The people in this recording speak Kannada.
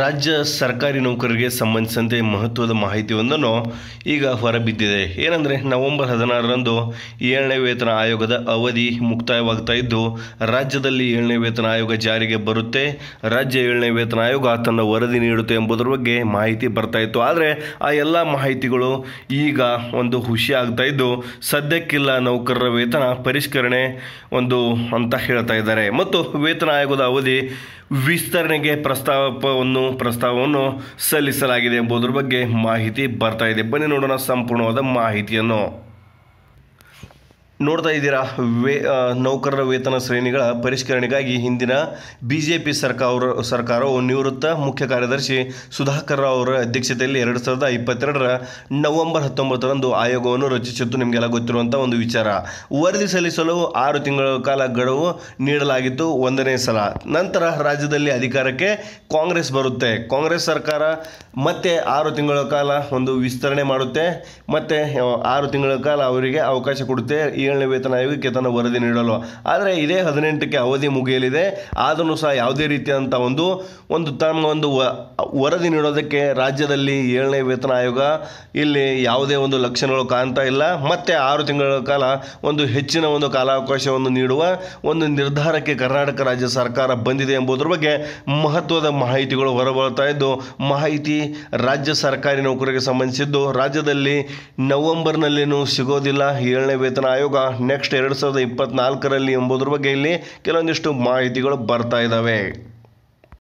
ರಾಜ್ಯ ಸರ್ಕಾರಿ ನೌಕರರಿಗೆ ಸಂಬಂಧಿಸಿದಂತೆ ಮಹತ್ವದ ಮಾಹಿತಿಯೊಂದನ್ನು ಈಗ ಹೊರಬಿದ್ದಿದೆ ಏನಂದರೆ ನವೆಂಬರ್ ಹದಿನಾರರಂದು ಏಳನೇ ವೇತನ ಆಯೋಗದ ಅವಧಿ ಮುಕ್ತಾಯವಾಗ್ತಾ ಇದ್ದು ರಾಜ್ಯದಲ್ಲಿ ಏಳನೇ ವೇತನ ಆಯೋಗ ಜಾರಿಗೆ ಬರುತ್ತೆ ರಾಜ್ಯ ಏಳನೇ ವೇತನ ಆಯೋಗ ತನ್ನ ವರದಿ ನೀಡುತ್ತೆ ಎಂಬುದರ ಬಗ್ಗೆ ಮಾಹಿತಿ ಬರ್ತಾ ಇತ್ತು ಆದರೆ ಆ ಎಲ್ಲ ಮಾಹಿತಿಗಳು ಈಗ ಒಂದು ಖುಷಿ ಆಗ್ತಾ ಇದ್ದು ಸದ್ಯಕ್ಕಿಲ್ಲ ನೌಕರರ ವೇತನ ಪರಿಷ್ಕರಣೆ ಒಂದು ಅಂತ ಹೇಳ್ತಾ ಇದ್ದಾರೆ ಮತ್ತು ವೇತನ ಆಯೋಗದ ಅವಧಿ ವಿಸ್ತರಣೆಗೆ ಪ್ರಸ್ತಾಪ ಪ್ರಸ್ತಾವವನ್ನು ಪ್ರಸ್ತಾವವನ್ನು ಸಲ್ಲಿಸಲಾಗಿದೆ ಎಂಬುದರ ಬಗ್ಗೆ ಮಾಹಿತಿ ಬರ್ತಾ ಇದೆ ಬನ್ನಿ ನೋಡೋಣ ಸಂಪೂರ್ಣವಾದ ಮಾಹಿತಿಯನ್ನು ನೋಡ್ತಾ ಇದ್ದೀರಾ ವೇ ನೌಕರರ ವೇತನ ಶ್ರೇಣಿಗಳ ಪರಿಷ್ಕರಣೆಗಾಗಿ ಹಿಂದಿನ ಬಿ ಜೆ ಪಿ ಸರ್ಕಾರ ಸರ್ಕಾರವು ನಿವೃತ್ತ ಮುಖ್ಯ ಕಾರ್ಯದರ್ಶಿ ಸುಧಾಕರ್ ರಾವ್ ಅವರ ಅಧ್ಯಕ್ಷತೆಯಲ್ಲಿ ಎರಡು ಸಾವಿರದ ಇಪ್ಪತ್ತೆರಡರ ನವೆಂಬರ್ ಹತ್ತೊಂಬತ್ತರಂದು ಆಯೋಗವನ್ನು ರಚಿಸಿದ್ದು ನಿಮಗೆಲ್ಲ ಗೊತ್ತಿರುವಂಥ ಒಂದು ವಿಚಾರ ವರದಿ ಸಲ್ಲಿಸಲು ಆರು ತಿಂಗಳ ಕಾಲ ಗಡುವು ನೀಡಲಾಗಿತ್ತು ಒಂದನೇ ಸಲ ನಂತರ ರಾಜ್ಯದಲ್ಲಿ ಅಧಿಕಾರಕ್ಕೆ ಕಾಂಗ್ರೆಸ್ ಬರುತ್ತೆ ಕಾಂಗ್ರೆಸ್ ಸರ್ಕಾರ ಮತ್ತೆ ಆರು ತಿಂಗಳ ಕಾಲ ಒಂದು ವಿಸ್ತರಣೆ ಮಾಡುತ್ತೆ ಮತ್ತು ಆರು ತಿಂಗಳ ಕಾಲ ಅವರಿಗೆ ಅವಕಾಶ ಕೊಡುತ್ತೆ ಏಳನೇ ವೇತನ ಆಯೋಗಕ್ಕೆ ತನ್ನ ವರದಿ ನೀಡಲು ಆದರೆ ಇದೇ ಹದಿನೆಂಟಕ್ಕೆ ಅವಧಿ ಮುಗಿಯಲಿದೆ ಆದರೂ ಸಹ ಯಾವುದೇ ರೀತಿಯಾದಂಥ ಒಂದು ಒಂದು ತಮ್ಮ ಒಂದು ವರದಿ ನೀಡೋದಕ್ಕೆ ರಾಜ್ಯದಲ್ಲಿ ಏಳನೇ ವೇತನ ಆಯೋಗ ಇಲ್ಲಿ ಯಾವುದೇ ಒಂದು ಲಕ್ಷಣಗಳು ಕಾಣ್ತಾ ಇಲ್ಲ ಮತ್ತೆ ಆರು ತಿಂಗಳ ಕಾಲ ಒಂದು ಹೆಚ್ಚಿನ ಒಂದು ಕಾಲಾವಕಾಶವನ್ನು ನೀಡುವ ಒಂದು ನಿರ್ಧಾರಕ್ಕೆ ಕರ್ನಾಟಕ ರಾಜ್ಯ ಸರ್ಕಾರ ಬಂದಿದೆ ಎಂಬುದರ ಬಗ್ಗೆ ಮಹತ್ವದ ಮಾಹಿತಿಗಳು ಹೊರಬರ್ತಾ ಇದ್ದು ಮಾಹಿತಿ ರಾಜ್ಯ ಸರ್ಕಾರಿ ನೌಕರಿಗೆ ಸಂಬಂಧಿಸಿದ್ದು ರಾಜ್ಯದಲ್ಲಿ ನವೆಂಬರ್ನಲ್ಲಿನೂ ಸಿಗೋದಿಲ್ಲ ಏಳನೇ ವೇತನ ಆಯೋಗ ಯಾವಾಗ ನೆಕ್ಸ್ಟ್ ಎರಡು ಸಾವಿರದ ಇಪ್ಪತ್ತ್ನಾಲ್ಕರಲ್ಲಿ ಎಂಬುದರ ಬಗ್ಗೆ ಇಲ್ಲಿ ಕೆಲವೊಂದಿಷ್ಟು ಮಾಹಿತಿಗಳು ಬರ್ತಾ ಇದ್ದಾವೆ